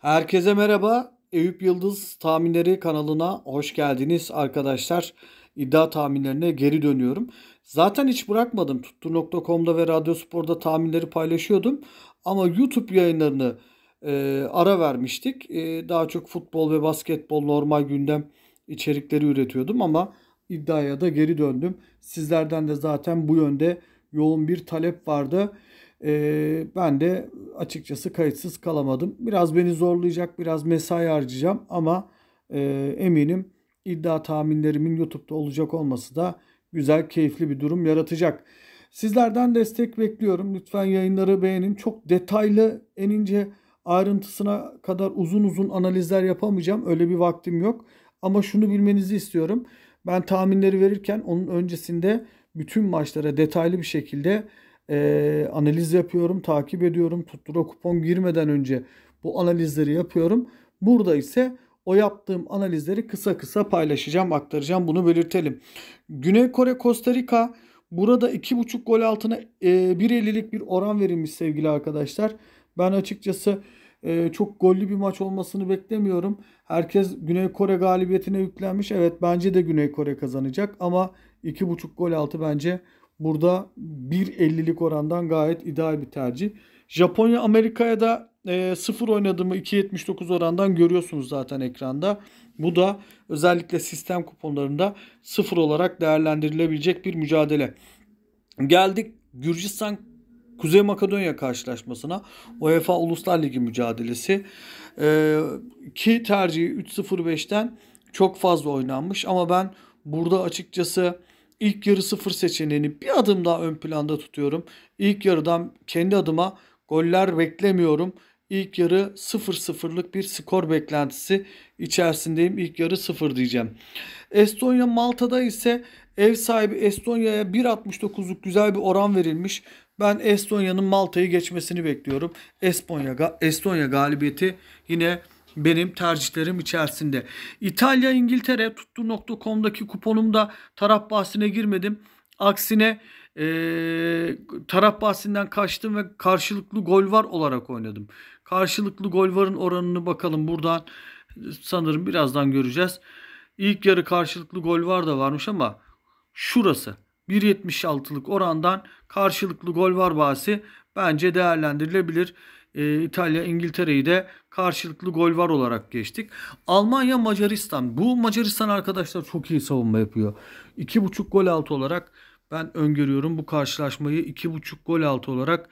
Herkese merhaba. Eyüp Yıldız Tahminleri kanalına hoş geldiniz arkadaşlar. İddia tahminlerine geri dönüyorum. Zaten hiç bırakmadım. Tuttu.com'da ve Radyospor'da tahminleri paylaşıyordum. Ama YouTube yayınlarını e, ara vermiştik. E, daha çok futbol ve basketbol normal gündem içerikleri üretiyordum ama iddiaya da geri döndüm. Sizlerden de zaten bu yönde yoğun bir talep vardı. E, ben de açıkçası kayıtsız kalamadım. Biraz beni zorlayacak, biraz mesai harcayacağım ama e, eminim iddia tahminlerimin YouTube'da olacak olması da güzel, keyifli bir durum yaratacak. Sizlerden destek bekliyorum. Lütfen yayınları beğenin. Çok detaylı, en ince ayrıntısına kadar uzun uzun analizler yapamayacağım. Öyle bir vaktim yok. Ama şunu bilmenizi istiyorum. Ben tahminleri verirken onun öncesinde bütün maçlara detaylı bir şekilde e, analiz yapıyorum, takip ediyorum. Tuttura kupon girmeden önce bu analizleri yapıyorum. Burada ise o yaptığım analizleri kısa kısa paylaşacağım, aktaracağım. Bunu belirtelim. Güney Kore, Costa Rica burada 2.5 gol altına e, 1.50'lik bir oran verilmiş sevgili arkadaşlar. Ben açıkçası e, çok gollü bir maç olmasını beklemiyorum. Herkes Güney Kore galibiyetine yüklenmiş. Evet bence de Güney Kore kazanacak ama 2.5 gol altı bence Burada 1.50'lik orandan gayet ideal bir tercih. Japonya Amerika'ya da e, 0 oynadığımı 2.79 orandan görüyorsunuz zaten ekranda. Bu da özellikle sistem kuponlarında 0 olarak değerlendirilebilecek bir mücadele. Geldik Gürcistan Kuzey Makedonya karşılaşmasına UEFA Uluslar Ligi mücadelesi ee, ki tercihi 3.05'ten çok fazla oynanmış ama ben burada açıkçası İlk yarı sıfır seçeneğini bir adım daha ön planda tutuyorum. İlk yarıdan kendi adıma goller beklemiyorum. İlk yarı sıfır sıfırlık bir skor beklentisi içerisindeyim. İlk yarı sıfır diyeceğim. Estonya Malta'da ise ev sahibi Estonya'ya 1.69'luk güzel bir oran verilmiş. Ben Estonya'nın Malta'yı geçmesini bekliyorum. Estonya, Estonya galibiyeti yine benim tercihlerim içerisinde. İtalya, İngiltere tuttu.com'daki kuponumda taraf bahsine girmedim. Aksine e, taraf bahsinden kaçtım ve karşılıklı gol var olarak oynadım. Karşılıklı gol varın oranını bakalım buradan sanırım birazdan göreceğiz. İlk yarı karşılıklı gol var da varmış ama şurası 1.76'lık orandan karşılıklı gol var bahsi bence değerlendirilebilir e, İtalya, İngiltere'yi de karşılıklı gol var olarak geçtik. Almanya, Macaristan. Bu Macaristan arkadaşlar çok iyi savunma yapıyor. 2.5 gol altı olarak ben öngörüyorum bu karşılaşmayı 2.5 gol altı olarak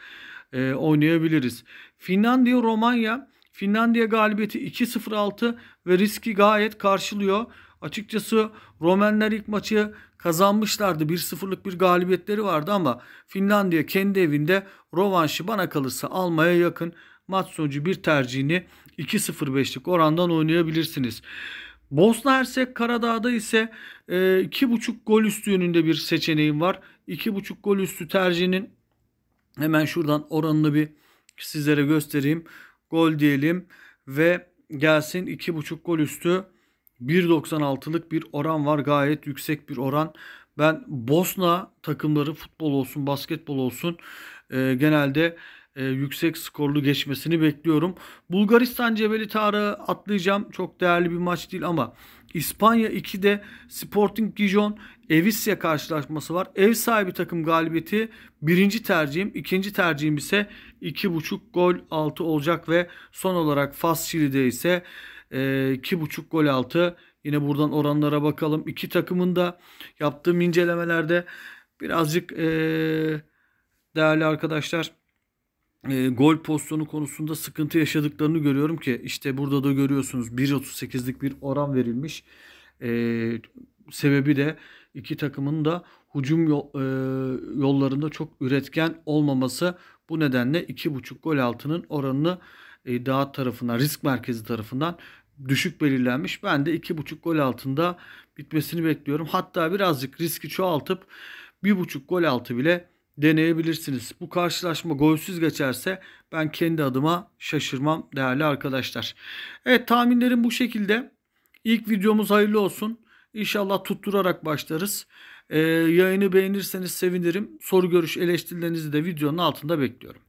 e, oynayabiliriz. Finlandiya, Romanya. Finlandiya galibiyeti 2-0 altı ve riski gayet karşılıyor. Açıkçası Romenler ilk maçı kazanmışlardı. 1-0'lık bir galibiyetleri vardı ama Finlandiya kendi evinde rovanşı bana kalırsa almaya yakın maç sonucu bir tercihini 2-0-5'lik orandan oynayabilirsiniz. Bosna Hersek Karadağ'da ise e, 2.5 gol üstü yönünde bir seçeneğim var. 2.5 gol üstü tercihinin hemen şuradan oranını bir sizlere göstereyim. Gol diyelim ve gelsin 2.5 gol üstü 1.96'lık bir oran var. Gayet yüksek bir oran. Ben Bosna takımları futbol olsun, basketbol olsun e, genelde e, yüksek skorlu geçmesini bekliyorum. Bulgaristan Cebeli Tarık'ı atlayacağım. Çok değerli bir maç değil ama İspanya 2'de Sporting Gijon Evisya karşılaşması var. Ev sahibi takım galibiyeti birinci tercihim. ikinci tercihim ise 2.5 gol altı olacak ve son olarak Fas Şili'de ise 2.5 gol altı. Yine buradan oranlara bakalım. İki takımın da yaptığım incelemelerde birazcık değerli arkadaşlar e, gol pozisyonu konusunda sıkıntı yaşadıklarını görüyorum ki işte burada da görüyorsunuz 1.38'lik bir oran verilmiş. E, sebebi de iki takımın da hücum yol, e, yollarında çok üretken olmaması. Bu nedenle 2.5 gol altının oranını e, dağ tarafından, risk merkezi tarafından düşük belirlenmiş. Ben de 2.5 gol altında bitmesini bekliyorum. Hatta birazcık riski çoğaltıp 1.5 gol altı bile deneyebilirsiniz. Bu karşılaşma golsüz geçerse ben kendi adıma şaşırmam değerli arkadaşlar. Evet tahminlerim bu şekilde. İlk videomuz hayırlı olsun. İnşallah tutturarak başlarız. Ee, yayını beğenirseniz sevinirim. Soru görüş eleştirilerinizi de videonun altında bekliyorum.